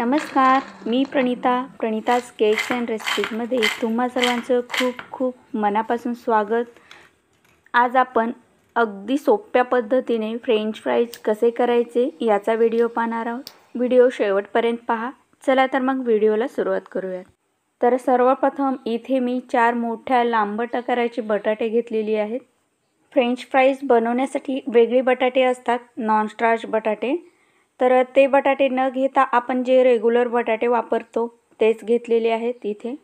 नमस्कार मी Pranita Pranita's cakes and रेसिपीजमध्ये तुम्हा सर्वांचं खूप खूप मनापासून स्वागत आज आपण अगदी सोप्या पद्धतीने फ्रेंच फ्राईज कसे करायचे याचा व्हिडिओ पाहणार आहोत व्हिडिओ शेवटपर्यंत पहा चला तर मग व्हिडिओला सुरुवात करूयात तर सर्वप्रथम इथे मी चार मोठ्या लांबट आकाराची बटाटे घेतलेली आहेत फ्रेंच फ्राईज बनवण्यासाठी वेगळे बटाटे असतात स्टार्च बटाटे तर ते बटाटे न घेता आपण जे रेग्युलर बटाटे वापरतो तेच घेतलेले आहेत इथे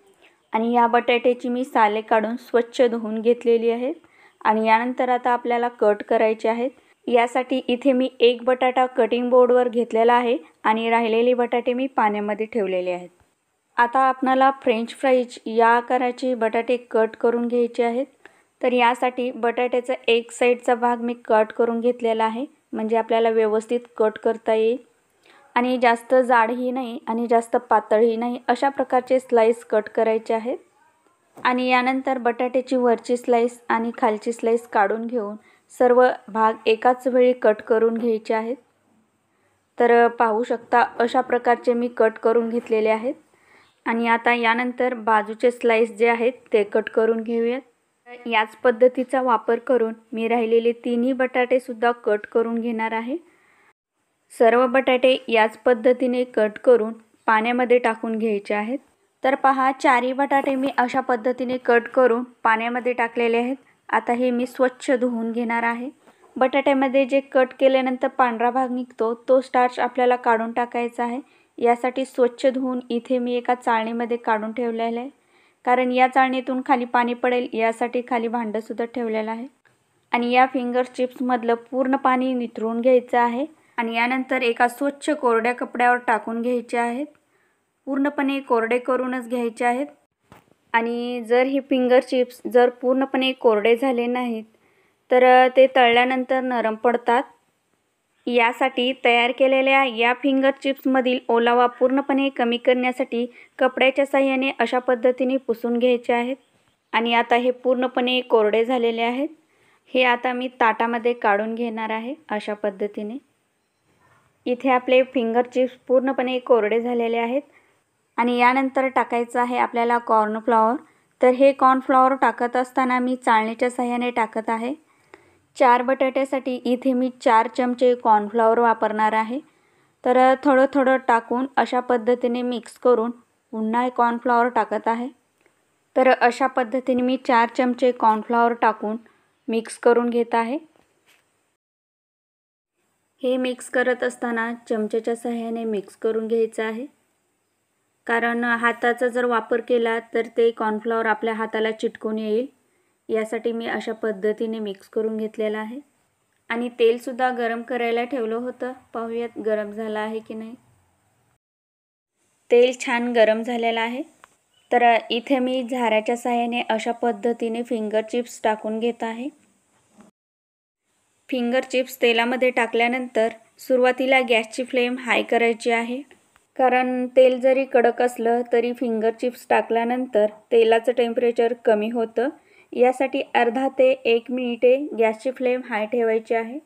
आणि या बटाट्याची मी साले काढून स्वच्छ धुवून घेतलेली आहेत आणि यानंतर आता आपल्याला कट करायचे आहेत यासाठी इथे मी एक बटाटा कटिंग बोर्डवर घेतलेला आहे आणि राहिलेले बटाटे मी पाण्यामध्ये ठेवलेले आहेत आता आपणाला फ्रेंच फ्राईज या आकाराचे बटाटे कट करून घ्यायचे आहेत तर यासाठी बटाट्याचा एक साईडचा भाग मी कट करून घेतलेला आहे म्हणजे आपल्याला व्यवस्थित कट करता येईल आणि जास्त जाडही नाही आणि जास्त पातळही नाही अशा प्रकारचे स्लाईस कट करायचे आहेत आणि यानंतर बटाट्याची वरची स्लाईस आणि खालची स्लाईस काढून घेऊन सर्व भाग एकाच वेळी कट करून घ्यायचे आहेत तर पाहू शकता अशा प्रकारचे मी कट करून घेतलेले आहेत आणि आता यानंतर बाजूचे स्लाईस जे आहेत ते कट करून घेऊयात याच पद्धतीचा वापर करून मी राहिलेले तिन्ही बटाटेसुद्धा कट करून घेणार आहे सर्व बटाटे याच पद्धतीने कट करून पाण्यामध्ये टाकून घ्यायचे आहेत तर पहा चारही बटाटे मी अशा पद्धतीने कट करून पाण्यामध्ये टाकलेले आहेत आता हे मी स्वच्छ धुवून घेणार आहे बटाट्यामध्ये जे कट केल्यानंतर पांढरा भाग निघतो तो स्टार्च आपल्याला काढून टाकायचा आहे यासाठी स्वच्छ धुवून इथे मी एका चाळणीमध्ये काढून ठेवलेलं आहे कारण या चाळणीतून खाली पाणी पडेल यासाठी खाली भांडंसुद्धा ठेवलेलं आहे आणि या फिंगर चिप्समधलं पूर्ण पाणी निथरून घ्यायचं आहे आणि यानंतर एका स्वच्छ कोरड्या कपड्यावर टाकून घ्यायचे आहेत पूर्णपणे कोरडे करूनच घ्यायचे आहेत आणि जर हे फिंगर चिप्स जर पूर्णपणे कोरडे झाले नाहीत तर ते तळल्यानंतर नरम पडतात यासाठी तयार केलेल्या या फिंगर चिप्समधील ओलावा पूर्णपणे कमी करण्यासाठी कपड्याच्या साह्याने अशा पद्धतीने पुसून घ्यायचे आहेत आणि आता हे पूर्णपणे कोरडे झालेले आहेत हे आता मी ताटामध्ये काढून घेणार आहे अशा पद्धतीने इथे आपले फिंगर चिप्स पूर्णपणे कोरडे झालेले आहेत आणि यानंतर टाकायचं आहे आपल्याला कॉर्नफ्लॉवर तर हे कॉर्नफ्लॉवर टाकत असताना मी चाळणीच्या साह्याने टाकत आहे चार बटाट्यासाठी इथे मी चार चमचे कॉर्नफ्लॉवर वापरणार आहे तर थोडं थोडं टाकून अशा पद्धतीने मिक्स करून पुन्हा कॉर्नफ्लॉवर टाकत आहे तर अशा पद्धतीने मी चार चमचे कॉर्नफ्लॉवर टाकून मिक्स करून घेत आहे हे मिक्स करत असताना चमच्याच्या सहाय्याने मिक्स करून घ्यायचं आहे कारण हाताचा जर वापर केला तर ते कॉर्नफ्लॉवर आपल्या हाताला चिटकून येईल यासाठी मी अशा पद्धतीने मिक्स करून घेतलेला आहे आणि तेलसुद्धा गरम करायला ठेवलं होतं पाहूयात गरम झालं आहे की नाही तेल छान गरम झालेलं आहे तर इथे मी झाराच्या साह्याने अशा पद्धतीने फिंगर चिप्स टाकून घेत आहे फिंगर चिप्स तेलामध्ये टाकल्यानंतर सुरुवातीला गॅसची फ्लेम हाय करायची आहे कारण तेल जरी कडक असलं तरी फिंगर चिप्स टाकल्यानंतर तेलाचं टेम्परेचर कमी होतं यासाठी अर्धा ते एक मिनिटे गॅसची फ्लेम हाय ठेवायची आहे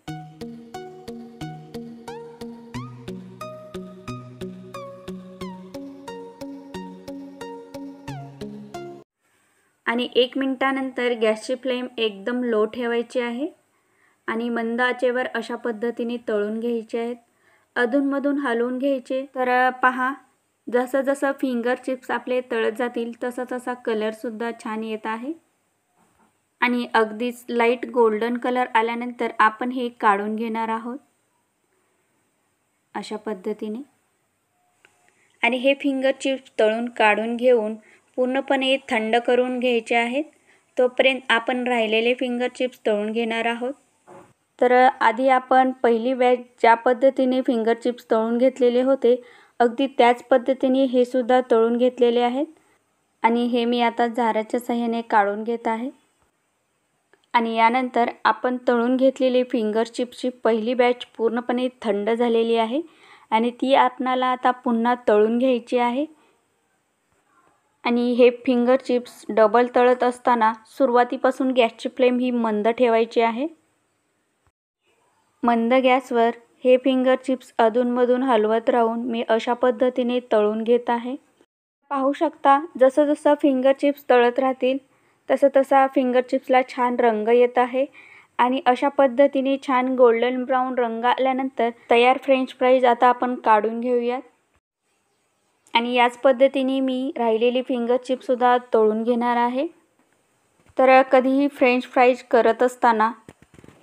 आणि एक मिनिटानंतर गॅसची फ्लेम एकदम लो ठेवायची आहे आणि मंद आचेवर अशा पद्धतीने तळून घ्यायचे आहेत अधूनमधून हलवून घ्यायचे तर पहा जसं जसं फिंगर चिप्स आपले तळत जातील तसा तसा कलरसुद्धा छान येत आहे आणि अगदीच लाईट गोल्डन कलर आल्यानंतर आपण हे काढून घेणार आहोत अशा पद्धतीने आणि हे फिंगर चिप्स तळून काढून घेऊन पूर्णपणे थंड करून घ्यायचे आहेत तोपर्यंत आपण राहिलेले फिंगर चिप्स तळून घेणार आहोत तर आधी आपण पहिली बॅच ज्या पद्धतीने फिंगर चिप्स तळून घेतलेले होते अगदी त्याच पद्धतीने हे सुद्धा तळून घेतलेले आहेत आणि हे मी आता झाराच्या सहाय्याने काढून घेत आहे आणि यानंतर आपण तळून घेतलेली फिंगर चिप्सची पहिली बॅच पूर्णपणे थंड झालेली आहे आणि ती आपणाला आता पुन्हा तळून घ्यायची आहे आणि हे फिंगर चिप्स डबल तळत असताना सुरुवातीपासून गॅसची फ्लेम ही मंद ठेवायची आहे मंद गॅसवर हे फिंगर चिप्स अधूनमधून हलवत राहून मी अशा पद्धतीने तळून घेत आहे पाहू शकता जसं जसं फिंगर चिप्स तळत राहतील तसं तसा फिंगर चिप्सला छान रंग येत आहे आणि अशा पद्धतीने छान गोल्डन ब्राऊन रंग आल्यानंतर तयार फ्रेंच फ्राईज आता आपण काढून घेऊयात आणि याच पद्धतीने मी राहिलेली फिंगर चिप्ससुद्धा तळून घेणार आहे तर कधीही फ्रेंच फ्राईज करत असताना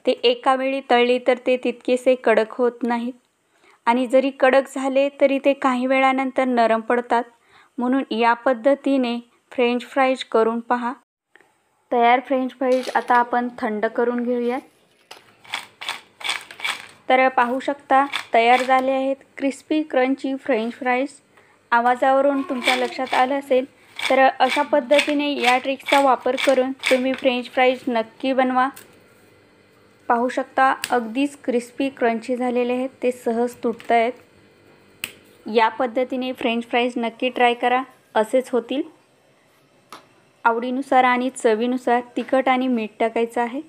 ते एका वेळी तळली तर ते तितकेसे कडक होत नाहीत आणि जरी कडक झाले तरी ते काही वेळानंतर नरम पडतात म्हणून या पद्धतीने फ्रेंच फ्राईज करून पहा तयार फ्रेंच फ्राईज आता आपण थंड करून घेऊयात तर पाहू शकता तयार झाले आहेत क्रिस्पी क्रंची फ्रेंच फ्राईज आवाजावरून तुमच्या लक्षात आलं असेल तर अशा पद्धतीने या ट्रिक्सचा वापर करून तुम्ही फ्रेंच फ्राईज नक्की बनवा पाहू शकता अगदीच क्रिस्पी क्रंची झालेले आहेत ते सहज तुटत आहेत या पद्धतीने फ्रेंच फ्राईज नक्की ट्राय करा असेच होतील आवडीनुसार आणि चवीनुसार तिखट आणि मीठ टाकायचं आहे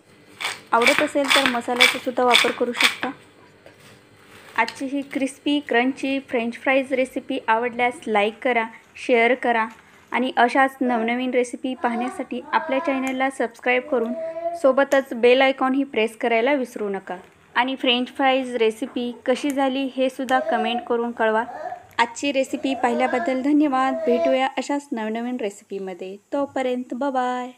आवडत असेल तर मसाल्याचा सुद्धा वापर करू शकता आजची ही crispy crunchy French fries recipe आवडल्यास लाईक करा शेअर करा आणि अशाच नवनवीन रेसिपी पाहण्यासाठी आपल्या चॅनलला सबस्क्राईब करून सोबतच बेल आयकॉन ही प्रेस करायला विसरू नका आणि फ्रेंच फ्राईज रेसिपी कशी झाली हे सुद्धा कमेंट करून कळवा आजची रेसिपी पाहिल्याबद्दल धन्यवाद भेटूया अशाच नवनवीन रेसिपीमध्ये तोपर्यंत बाय